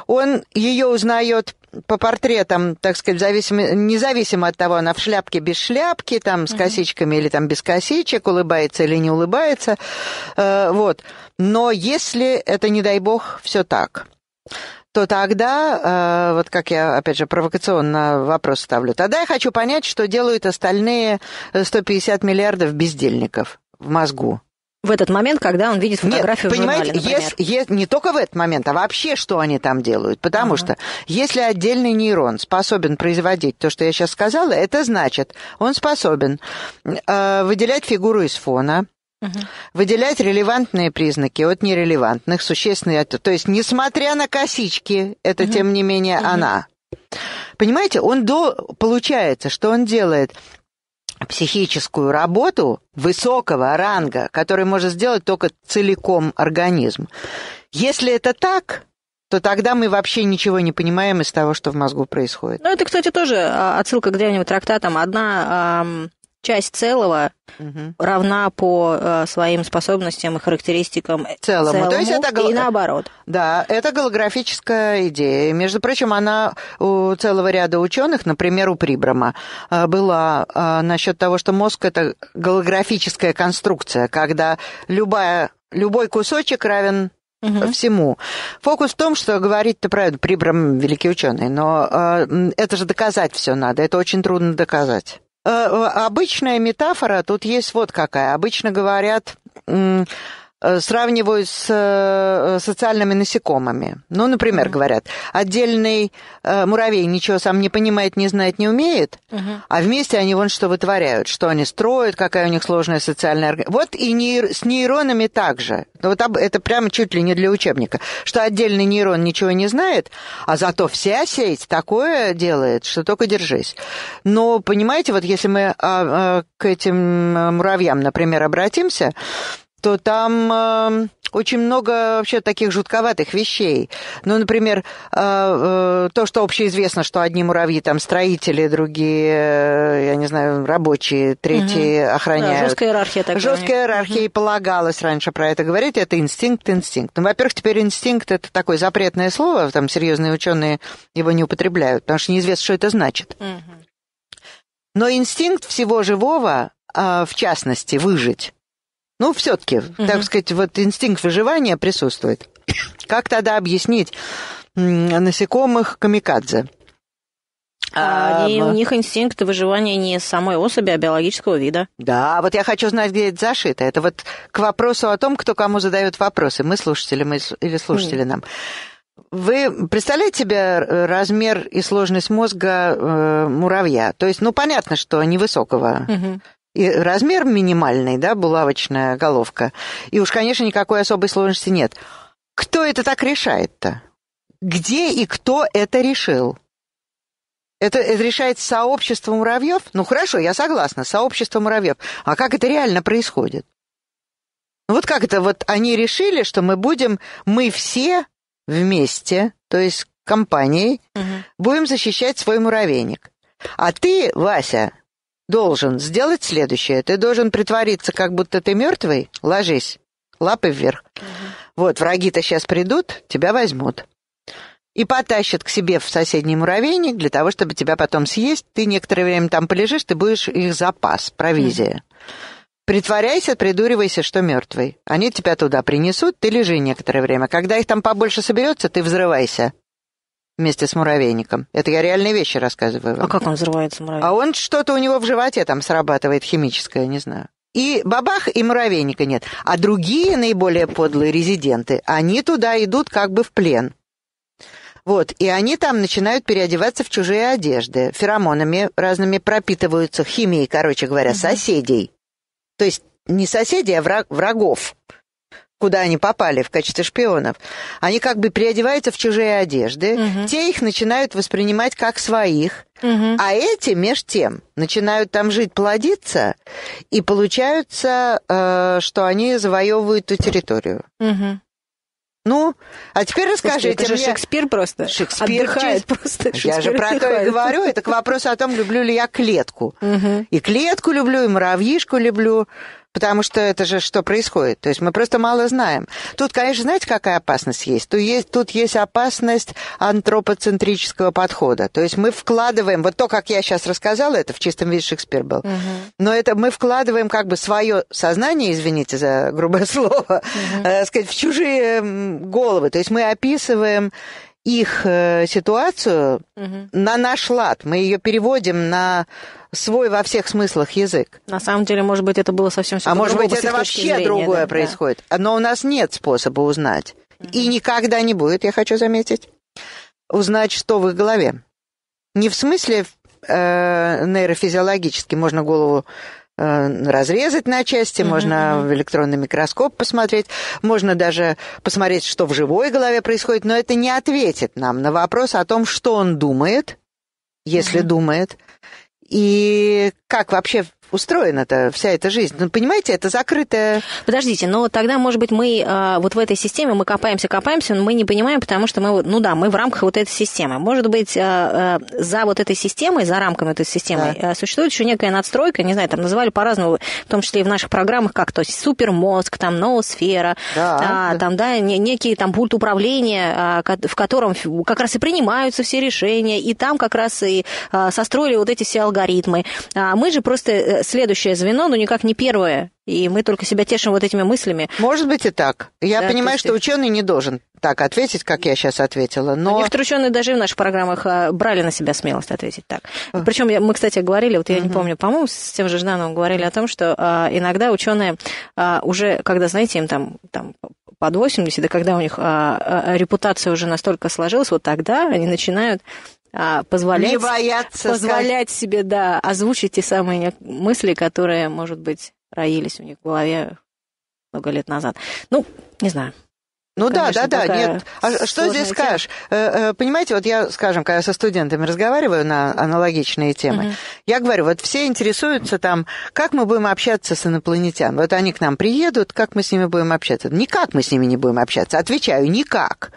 он ее узнает по портретам, так сказать, зависимо, независимо от того, она в шляпке без шляпки, там с косичками или там без косичек, улыбается или не улыбается, э, вот. Но если это, не дай бог, все так, то тогда, э, вот как я, опять же, провокационно вопрос ставлю, тогда я хочу понять, что делают остальные 150 э, миллиардов бездельников в мозгу. В этот момент, когда он видит фотографию Нет, в журнале, понимаете, например. не только в этот момент, а вообще, что они там делают. Потому uh-huh. что если отдельный нейрон способен производить то, что я сейчас сказала, это значит, он способен э, выделять фигуру из фона, Выделять релевантные признаки от нерелевантных, существенные. То есть, несмотря на косички, это, тем не менее, она. Понимаете, он до... получается, что он делает психическую работу высокого ранга, который может сделать только целиком организм. Если это так, то тогда мы вообще ничего не понимаем из того, что в мозгу происходит. Ну, это, кстати, тоже а, отсылка к древним трактатам. Одна эм, часть целого угу. равна по э, своим способностям и характеристикам целому. целому. Ну, то есть это гол... и наоборот. Да, это голографическая идея. Между прочим, она у целого ряда ученых, например, у Прибрама, э, была э, насчет того, что мозг это голографическая конструкция, когда любая любой кусочек равен угу. всему. Фокус в том, что говорить-то правильно, Прибрам великий ученый, но э, это же доказать все надо, это очень трудно доказать. Э, э, обычная метафора тут есть вот какая. Обычно говорят Э, сравнивают с э, социальными насекомыми. Ну, например, угу. говорят, отдельный э, муравей ничего сам не понимает, не знает, не умеет, угу. а вместе они вон что вытворяют, что они строят, какая у них сложная социальная организация. Вот и нейр... с нейронами также. Ну, вот это прямо чуть ли не для учебника, что отдельный нейрон ничего не знает, а зато вся сеть такое делает, что только держись. Но, понимаете, вот если мы а, а, к этим муравьям, например, обратимся, то там э, очень много вообще таких жутковатых вещей. Ну, например, э, э, то, что общеизвестно, что одни муравьи там строители, другие, э, я не знаю, рабочие, третьи угу. охраняют. Да, жесткая иерархия такая. Жесткая иерархия, угу. и полагалась раньше про это говорить, это инстинкт, инстинкт. Ну, во-первых, теперь инстинкт – это такое запретное слово, там серьезные ученые его не употребляют, потому что неизвестно, что это значит. Угу. Но инстинкт всего живого, а, в частности, выжить, ну, все-таки, угу. так сказать, вот инстинкт выживания присутствует. (coughs) Как тогда объяснить насекомых камикадзе? А, и у них инстинкт выживания не самой особи, а биологического вида. Да, вот я хочу знать, где это зашито. Это вот к вопросу о том, кто кому задает вопросы, мы слушатели мы или слушатели нам. Вы представляете себе э, размер и сложность мозга э, муравья? То есть, ну, понятно, что невысокого. Угу. И размер минимальный, да, булавочная головка. И уж, конечно, никакой особой сложности нет. Кто это так решает-то? Где и кто это решил? Это, это решает сообщество муравьев? Ну хорошо, я согласна, сообщество муравьев. А как это реально происходит? Ну, вот как это? Вот они решили, что мы будем, мы все вместе, то есть компанией, угу. будем защищать свой муравейник. А ты, Вася, должен сделать следующее. Ты должен притвориться, как будто ты мертвый. Ложись. Лапы вверх. Угу. Вот, враги-то сейчас придут, тебя возьмут. И потащат к себе в соседний муравейник для того, чтобы тебя потом съесть. Ты некоторое время там полежишь, ты будешь их запас, провизия. Угу. Притворяйся, придуривайся, что мертвый. Они тебя туда принесут, ты лежи некоторое время. Когда их там побольше соберется, ты взрывайся вместе с муравейником. Это я реальные вещи рассказываю вам. А как он взрывается, муравейник? А он что-то у него в животе там срабатывает химическое, не знаю. И бабах, и муравейника нет. А другие наиболее подлые резиденты, они туда идут как бы в плен. Вот, и они там начинают переодеваться в чужие одежды, феромонами разными пропитываются, химией, короче говоря, соседей. То есть не соседей, а враг, врагов куда они попали в качестве шпионов, они как бы переодеваются в чужие одежды, угу. те их начинают воспринимать как своих, угу. а эти, меж тем, начинают там жить, плодиться, и получается, э, что они завоевывают ту территорию. Угу. Ну, а теперь расскажите Слушайте, это мне... Шекспир просто Шекспир отдыхает чуть... просто. Я же про отдыхает. то и говорю. Это к вопросу о том, люблю ли я клетку. Угу. И клетку люблю, и муравьишку люблю. Потому что это же что происходит. То есть мы просто мало знаем. Тут, конечно, знаете, какая опасность есть? Тут есть, тут есть опасность антропоцентрического подхода. То есть мы вкладываем, вот то, как я сейчас рассказала, это в чистом виде Шекспир был, угу. но это мы вкладываем как бы свое сознание, извините за грубое (laughs) слово, угу. э, сказать, в чужие головы. То есть мы описываем их э, ситуацию угу. на наш лад. Мы ее переводим на свой во всех смыслах язык. На самом деле, может быть, это было совсем все А может быть, это вообще зрения, другое да, происходит. Но у нас нет способа узнать. Угу. И никогда не будет, я хочу заметить, узнать, что в их голове. Не в смысле э, нейрофизиологически можно голову Э, разрезать на части, mm-hmm. можно в электронный микроскоп посмотреть, можно даже посмотреть, что в живой голове происходит, но это не ответит нам на вопрос о том, что он думает, если mm-hmm. думает, и как вообще устроена-то вся эта жизнь? Ну, понимаете, это закрытая... Подождите, но тогда, может быть, мы э, вот в этой системе, мы копаемся, копаемся, но мы не понимаем, потому что мы, ну да, мы в рамках вот этой системы. Может быть, э, э, за вот этой системой, за рамками этой системы да. существует еще некая надстройка, не знаю, там называли по-разному, в том числе и в наших программах, как то есть супермозг, там ноосфера, да. А, там, да, некий там пульт управления, в котором как раз и принимаются все решения, и там как раз и состроили вот эти все алгоритмы. А мы же просто э, следующее звено, но никак не первое. И мы только себя тешим вот этими мыслями. Может быть и так. Я да, понимаю, есть... что ученый не должен так ответить, как я сейчас ответила. Но... но некоторые ученые даже в наших программах а, брали на себя смелость ответить так. Причем мы, кстати, говорили, вот я uh-huh. не помню, по-моему, с тем же Ждановым говорили о том, что а, иногда ученые а, уже, когда, знаете, им там, там под 80, да, когда у них а, а, репутация уже настолько сложилась, вот тогда они начинают а, позволять, не бояться позволять сказать. себе, да, озвучить те самые мысли, которые, может быть, роились у них в голове много лет назад. Ну, не знаю. Ну Конечно, да, да, да, нет. А что здесь тема? скажешь? Э, э, понимаете, вот я, скажем, когда со студентами разговариваю на аналогичные темы, угу. я говорю, вот все интересуются там, как мы будем общаться с инопланетянами. Вот они к нам приедут, как мы с ними будем общаться? Никак мы с ними не будем общаться. Отвечаю, никак.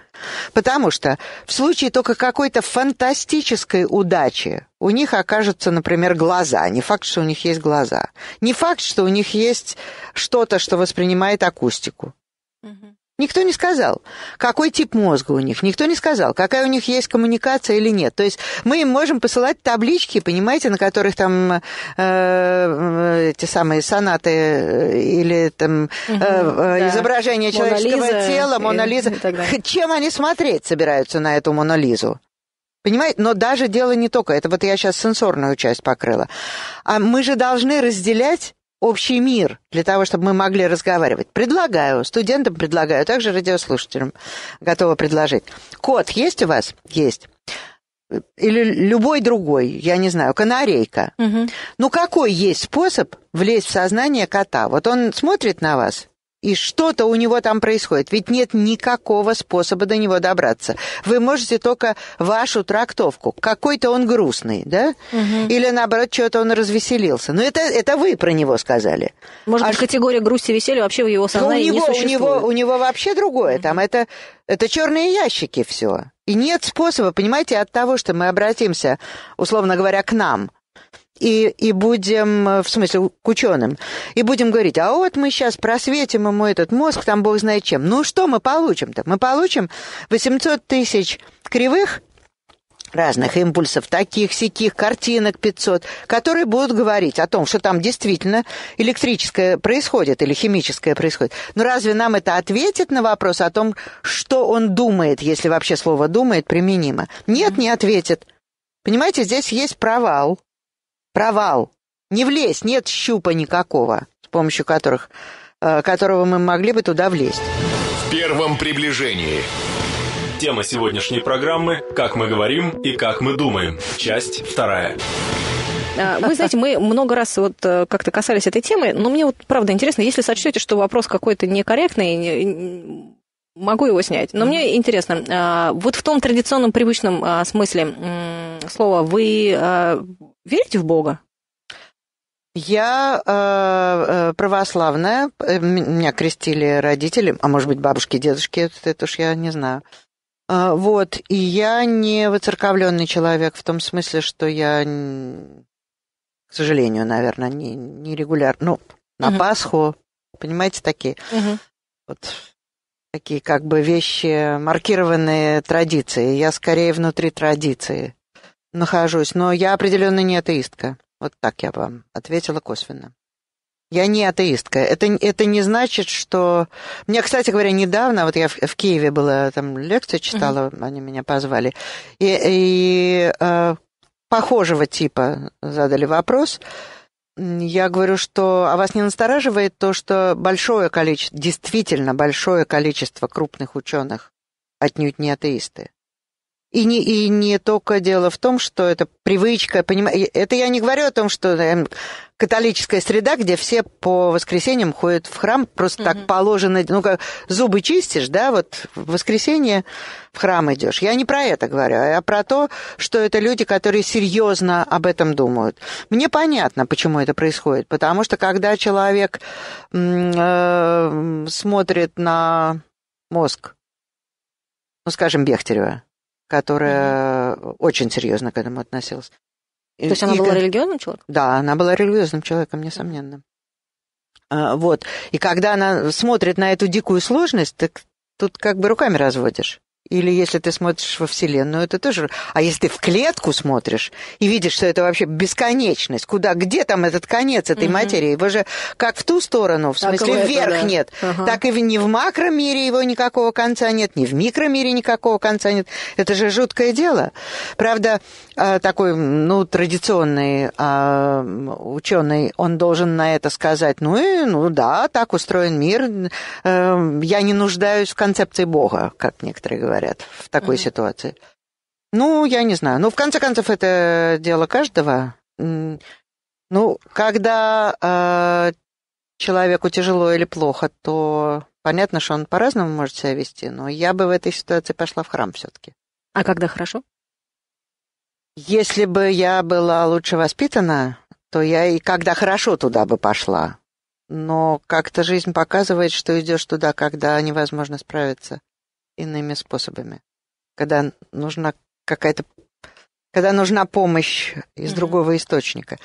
Потому что в случае только какой-то фантастической удачи у них окажутся, например, глаза. Не факт, что у них есть глаза. Не факт, что у них есть что-то, что воспринимает акустику. Угу. Никто не сказал, какой тип мозга у них, никто не сказал, какая у них есть коммуникация или нет. То есть мы им можем посылать таблички, понимаете, на которых там э, э эти самые сонаты э, или там угу, э, да. изображение человеческого Мона тела, Мона-Лиза. (laughs) Чем они смотреть собираются на эту монолизу, Понимаете? Но даже дело не только. Это вот я сейчас сенсорную часть покрыла. А мы же должны разделять общий мир для того, чтобы мы могли разговаривать. Предлагаю, студентам предлагаю, а также радиослушателям готова предложить. Код есть у вас? Есть. Или любой другой, я не знаю, канарейка. Угу. Ну какой есть способ влезть в сознание кота? Вот он смотрит на вас и что-то у него там происходит, ведь нет никакого способа до него добраться. Вы можете только вашу трактовку. Какой-то он грустный, да? Угу. Или наоборот, что-то он развеселился. Но ну, это, это вы про него сказали. Может а быть, ш... категория грусти и веселья вообще в его сознании ну, у него, не существует. У него, у него вообще другое. Там это, это черные ящики все. И нет способа, понимаете, от того, что мы обратимся, условно говоря, к нам, и, и будем, э, в смысле, к ученым, и будем говорить, а вот мы сейчас просветим ему этот мозг, там бог знает чем. Ну что мы получим-то? Мы получим 800 тысяч кривых разных импульсов, таких, сяких, картинок 500, которые будут говорить о том, что там действительно электрическое происходит или химическое происходит. Но разве нам это ответит на вопрос о том, что он думает, если вообще слово «думает» применимо? Нет, не ответит. Понимаете, здесь есть провал. Провал. Не влезть, нет щупа никакого, с помощью которых, э, которого мы могли бы туда влезть. В первом приближении. Тема сегодняшней программы «Как мы говорим и как мы думаем». Часть вторая. Э, вы знаете, мы много раз вот э, как-то касались этой темы, но мне вот правда интересно, если сочтете, что вопрос какой-то некорректный, Могу его снять. Но мне интересно, а, вот в том традиционном привычном а, смысле слова вы а, верите в Бога? Я э, э, православная, э, меня крестили родители, а может быть бабушки, дедушки, это, это уж я не знаю. вот, и я не выцерковленный человек в том смысле, что я, к сожалению, наверное, не, не регулярно, ну, на угу. Пасху, понимаете, такие. Угу. Вот такие как бы вещи, маркированные традиции. Я скорее внутри традиции нахожусь, но я определенно не атеистка. Вот так я вам ответила косвенно. Я не атеистка. Это, это не значит, что... Мне, кстати говоря, недавно, вот я в, в Киеве была, там лекцию читала, mm-hmm. они меня позвали, и, и э, похожего типа задали вопрос. Я говорю, что а вас не настораживает то, что большое количество, действительно большое количество крупных ученых отнюдь не атеисты? И не, и не только дело в том, что это привычка, понимаете, это я не говорю о том, что наверное, эм, католическая среда, где все по воскресеньям ходят в храм, просто угу. так положено, ну как зубы чистишь, да, вот в воскресенье в храм идешь. Я не про это говорю, а про то, что это люди, которые серьезно об этом думают. Мне понятно, почему это происходит, потому что когда человек э, смотрит на мозг, ну, скажем, Бехтерева, которая очень серьезно к этому относилась. То есть она и, была и, религиозным человеком? Да, она была религиозным человеком, несомненно. А, вот. И когда она смотрит на эту дикую сложность, так тут как бы руками разводишь. Или если ты смотришь во Вселенную, это тоже... А если ты в клетку смотришь и видишь, что это вообще бесконечность, куда, где там этот конец этой угу. материи? Его же как в ту сторону, в так смысле вверх это, да. нет, ага. так и в ни в макромире его никакого конца нет, ни в микромире никакого конца нет. Это же жуткое дело. Правда, Э, такой, ну, традиционный а, ученый, он должен на это сказать, ну и, ну да, так устроен мир, эм, я не нуждаюсь в концепции Бога, как некоторые говорят, в такой mm-hmm. ситуации. Ну, я не знаю. Ну, в конце концов, это дело каждого. Ну, когда э, человеку тяжело или плохо, то понятно, что он по-разному может себя вести, но я бы в этой ситуации пошла в храм все-таки. А когда хорошо? Если бы я была лучше воспитана, то я и когда хорошо туда бы пошла. Но как-то жизнь показывает, что идешь туда, когда невозможно справиться иными способами. Когда нужна какая-то... Когда нужна помощь из другого источника.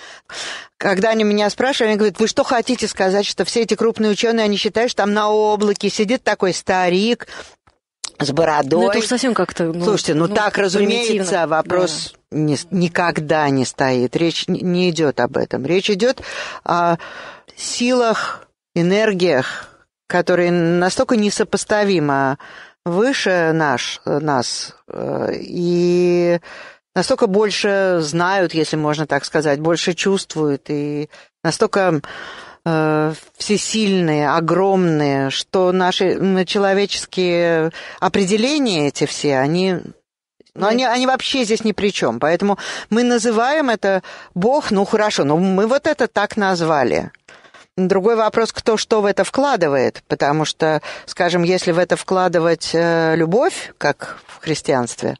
Когда они меня спрашивают, они говорят, вы что хотите сказать, что все эти крупные ученые, они считают, что там на облаке сидит такой старик, с бородой. Ну, это уж совсем как-то... Ну, Слушайте, ну, ну так, разумеется, вопрос да. не, никогда не стоит. Речь не идет об этом. Речь идет о силах, энергиях, которые настолько несопоставимы выше наш, нас. Э, и настолько больше знают, если можно так сказать, больше чувствуют. И настолько Э, всесильные, огромные, что наши человеческие определения эти все, они но ну, они, они вообще здесь ни при чем. Поэтому мы называем это Бог, ну хорошо, но мы вот это так назвали. Другой вопрос, кто что в это вкладывает, потому что, скажем, если в это вкладывать э, любовь, как в христианстве,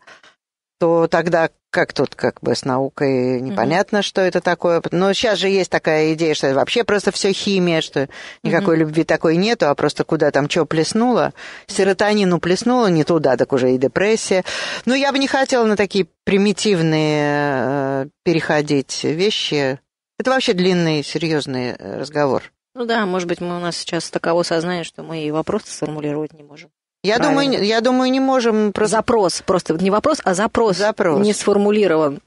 то тогда как тут как бы с наукой непонятно, mm-hmm. что это такое. Но сейчас же есть такая идея, что это вообще просто все химия, что никакой mm-hmm. любви такой нету, а просто куда там что плеснуло. Серотонину плеснуло не туда, так уже и депрессия. Но ну, я бы не хотела на такие примитивные э, переходить вещи. Это вообще длинный, серьезный э, разговор. Ну да, может быть, мы у нас сейчас таково сознание, что мы и вопросы сформулировать не можем. Я думаю, я думаю, не можем просто... Запрос, просто не вопрос, а запрос, запрос. не сформулирован.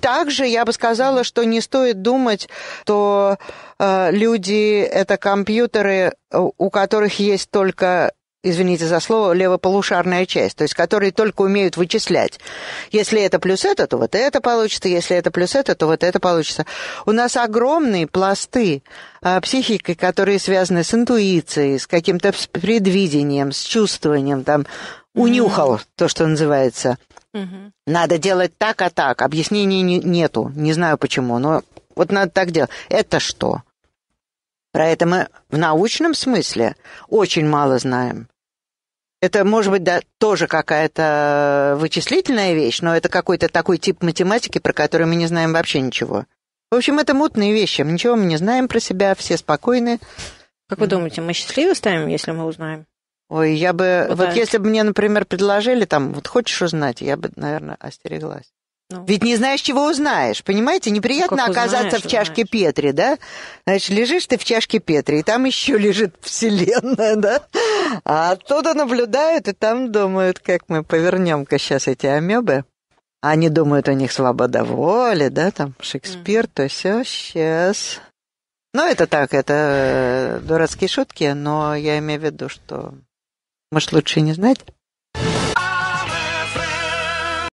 Также я бы сказала, что не стоит думать, что э, люди это компьютеры, э, у которых есть только извините за слово, левополушарная часть, то есть которые только умеют вычислять. Если это плюс это, то вот это получится, если это плюс это, то вот это получится. У нас огромные пласты э, а, психики, которые связаны с интуицией, с каким-то предвидением, с чувствованием, там, унюхал, mm-hmm. то, что называется. Mm-hmm. Надо делать так, а так. Объяснений не, нету, не знаю почему, но вот надо так делать. Это что? Про это мы в научном смысле очень мало знаем. Это, может быть, да, тоже какая-то вычислительная вещь, но это какой-то такой тип математики, про который мы не знаем вообще ничего. В общем, это мутные вещи. Ничего мы не знаем про себя, все спокойны. Как вы думаете, мы счастливы станем, если мы узнаем? Ой, я бы... Бывает. Вот если бы мне, например, предложили там, вот хочешь узнать, я бы, наверное, остереглась. Ну. Ведь не знаешь, чего узнаешь, понимаете? Неприятно ну, оказаться узнаешь, в чашке узнаешь. Петри, да? Значит, лежишь ты в чашке Петри, и там еще лежит Вселенная, да? А оттуда наблюдают и там думают, как мы повернем-ка сейчас эти амебы. Они думают, у них свобода воли, да, там Шекспир, mm. то все, сейчас. Ну, это так, это э, дурацкие шутки, но я имею в виду, что может лучше не знать.